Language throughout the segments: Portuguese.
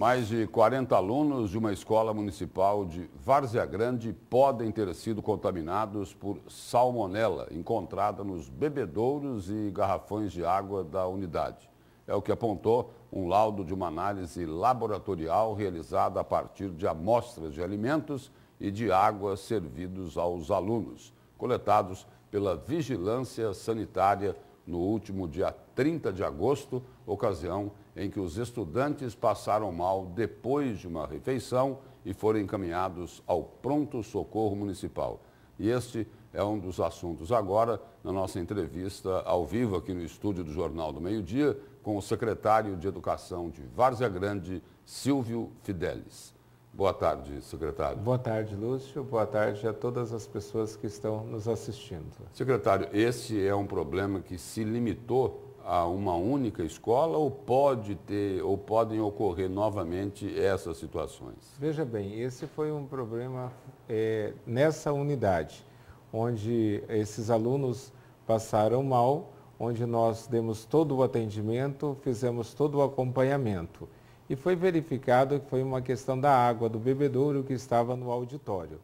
Mais de 40 alunos de uma escola municipal de Várzea Grande podem ter sido contaminados por salmonela encontrada nos bebedouros e garrafões de água da unidade. É o que apontou um laudo de uma análise laboratorial realizada a partir de amostras de alimentos e de água servidos aos alunos, coletados pela Vigilância Sanitária no último dia 30 de agosto, ocasião em que os estudantes passaram mal depois de uma refeição e foram encaminhados ao pronto-socorro municipal. E este é um dos assuntos agora na nossa entrevista ao vivo aqui no estúdio do Jornal do Meio-Dia com o secretário de Educação de Várzea Grande, Silvio Fidelis. Boa tarde, secretário. Boa tarde, Lúcio. Boa tarde a todas as pessoas que estão nos assistindo. Secretário, esse é um problema que se limitou a uma única escola ou pode ter ou podem ocorrer novamente essas situações? Veja bem, esse foi um problema é, nessa unidade, onde esses alunos passaram mal, onde nós demos todo o atendimento, fizemos todo o acompanhamento. E foi verificado que foi uma questão da água, do bebedouro que estava no auditório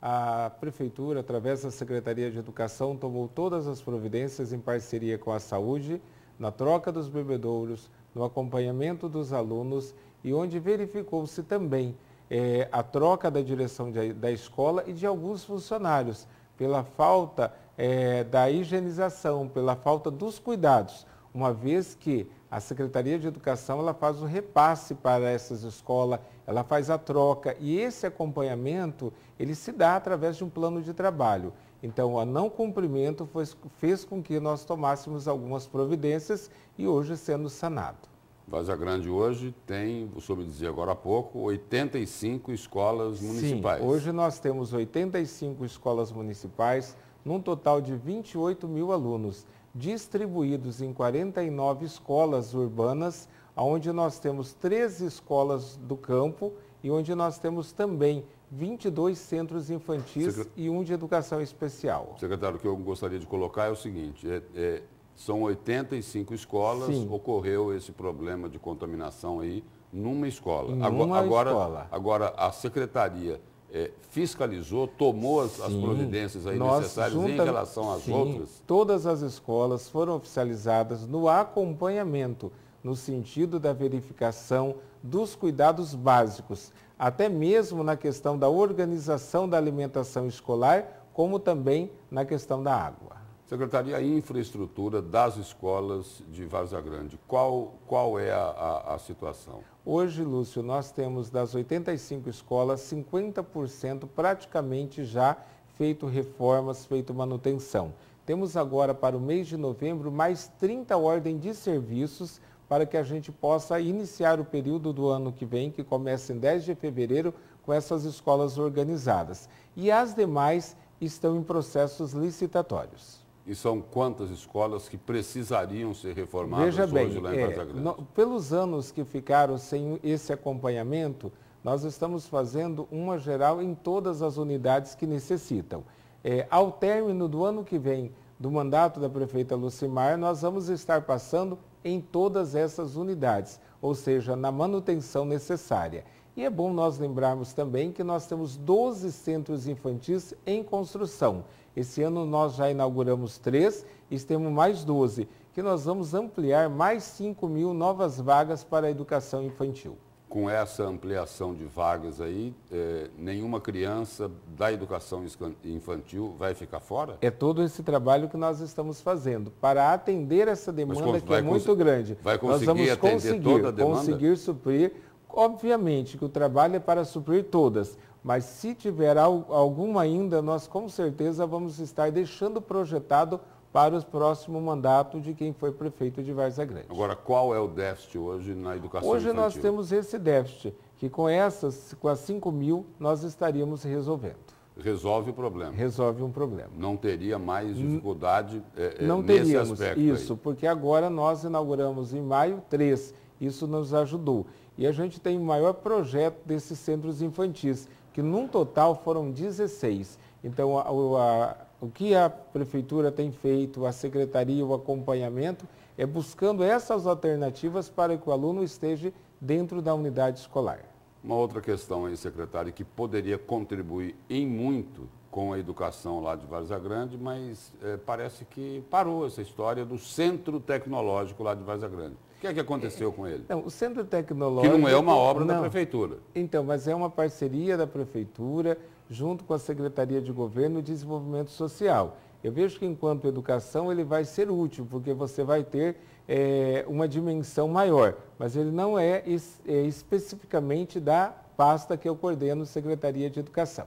a Prefeitura, através da Secretaria de Educação, tomou todas as providências em parceria com a saúde na troca dos bebedouros, no acompanhamento dos alunos e onde verificou-se também é, a troca da direção de, da escola e de alguns funcionários pela falta é, da higienização, pela falta dos cuidados, uma vez que a Secretaria de Educação ela faz o repasse para essas escolas, ela faz a troca e esse acompanhamento ele se dá através de um plano de trabalho. Então, o não cumprimento foi, fez com que nós tomássemos algumas providências e hoje sendo sanado. Vaza Grande hoje tem, soube dizer agora há pouco, 85 escolas municipais. Sim, hoje nós temos 85 escolas municipais, num total de 28 mil alunos, distribuídos em 49 escolas urbanas, onde nós temos 13 escolas do campo e onde nós temos também 22 centros infantis Secret... e um de educação especial. Secretário, o que eu gostaria de colocar é o seguinte, é, é, são 85 escolas, Sim. ocorreu esse problema de contaminação aí numa escola. Numa agora, escola. Agora, a secretaria é, fiscalizou, tomou as, as providências aí necessárias junta... em relação às Sim, outras? Todas as escolas foram oficializadas no acompanhamento no sentido da verificação dos cuidados básicos, até mesmo na questão da organização da alimentação escolar, como também na questão da água. Secretaria, de infraestrutura das escolas de Vaza Grande, qual, qual é a, a, a situação? Hoje, Lúcio, nós temos das 85 escolas, 50% praticamente já feito reformas, feito manutenção. Temos agora para o mês de novembro mais 30 ordens de serviços para que a gente possa iniciar o período do ano que vem, que começa em 10 de fevereiro, com essas escolas organizadas. E as demais estão em processos licitatórios. E são quantas escolas que precisariam ser reformadas Veja hoje bem, lá em é, no, pelos anos que ficaram sem esse acompanhamento, nós estamos fazendo uma geral em todas as unidades que necessitam. É, ao término do ano que vem do mandato da prefeita Lucimar, nós vamos estar passando em todas essas unidades, ou seja, na manutenção necessária. E é bom nós lembrarmos também que nós temos 12 centros infantis em construção. Esse ano nós já inauguramos três e temos mais 12, que nós vamos ampliar mais 5 mil novas vagas para a educação infantil com essa ampliação de vagas aí, é, nenhuma criança da educação infantil vai ficar fora? É todo esse trabalho que nós estamos fazendo para atender essa demanda que é muito grande. Vai conseguir nós vamos conseguir, toda a demanda? conseguir suprir. Obviamente que o trabalho é para suprir todas, mas se tiver alguma ainda, nós com certeza vamos estar deixando projetado para o próximo mandato de quem foi prefeito de Varza Grande. Agora, qual é o déficit hoje na educação Hoje infantil? nós temos esse déficit, que com essas, com as 5 mil, nós estaríamos resolvendo. Resolve o problema. Resolve um problema. Não teria mais dificuldade é, é, Não nesse teríamos, aspecto isso, aí. porque agora nós inauguramos em maio três. Isso nos ajudou. E a gente tem o maior projeto desses centros infantis, que num total foram 16. Então, a, a o que a prefeitura tem feito, a secretaria, o acompanhamento, é buscando essas alternativas para que o aluno esteja dentro da unidade escolar. Uma outra questão aí, secretário, que poderia contribuir em muito com a educação lá de Vaza Grande, mas é, parece que parou essa história do centro tecnológico lá de Vaza Grande. O que é que aconteceu com ele? Não, o Centro Tecnológico... Que não é uma obra não, da Prefeitura. Então, mas é uma parceria da Prefeitura junto com a Secretaria de Governo e Desenvolvimento Social. Eu vejo que enquanto educação ele vai ser útil, porque você vai ter é, uma dimensão maior, mas ele não é, es, é especificamente da pasta que eu coordeno, Secretaria de Educação.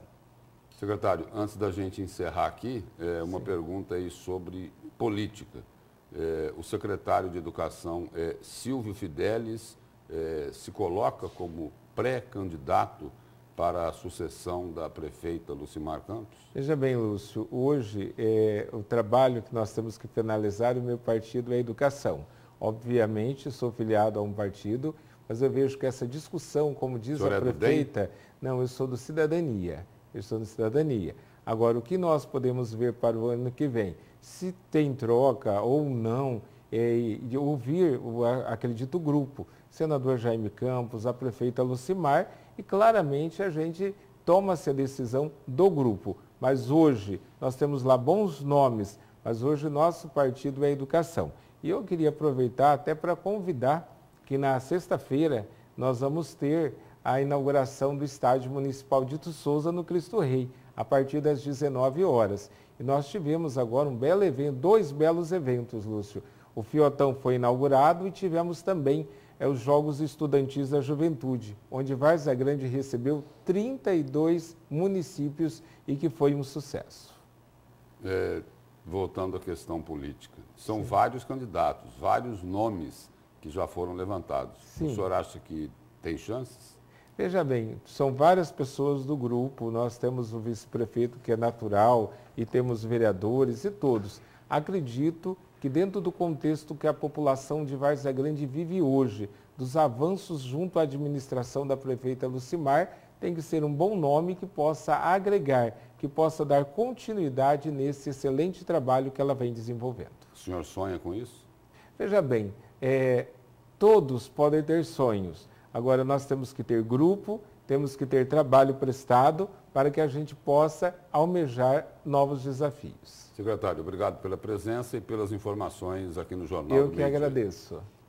Secretário, antes da gente encerrar aqui, é, uma Sim. pergunta aí sobre política. É, o secretário de Educação, é Silvio Fidelis, é, se coloca como pré-candidato para a sucessão da prefeita Lucimar Campos? Veja bem, Lúcio, hoje é, o trabalho que nós temos que finalizar, o meu partido é a educação. Obviamente, sou filiado a um partido, mas eu vejo que essa discussão, como diz a prefeita, é não, eu sou do cidadania, eu sou do cidadania. Agora, o que nós podemos ver para o ano que vem? Se tem troca ou não, é, ouvir, acredito, grupo, senador Jaime Campos, a prefeita Lucimar, e claramente a gente toma-se a decisão do grupo. Mas hoje, nós temos lá bons nomes, mas hoje nosso partido é a educação. E eu queria aproveitar até para convidar que na sexta-feira nós vamos ter a inauguração do Estádio Municipal Dito Souza no Cristo Rei a partir das 19 horas. E nós tivemos agora um belo evento, dois belos eventos, Lúcio. O Fiotão foi inaugurado e tivemos também é, os Jogos Estudantis da Juventude, onde Varza Grande recebeu 32 municípios e que foi um sucesso. É, voltando à questão política, são Sim. vários candidatos, vários nomes que já foram levantados. Sim. O senhor acha que tem chances? Veja bem, são várias pessoas do grupo, nós temos o vice-prefeito que é natural e temos vereadores e todos. Acredito que dentro do contexto que a população de Várzea Grande vive hoje, dos avanços junto à administração da prefeita Lucimar, tem que ser um bom nome que possa agregar, que possa dar continuidade nesse excelente trabalho que ela vem desenvolvendo. O senhor sonha com isso? Veja bem, é, todos podem ter sonhos, Agora, nós temos que ter grupo, temos que ter trabalho prestado para que a gente possa almejar novos desafios. Secretário, obrigado pela presença e pelas informações aqui no Jornal. Eu que agradeço.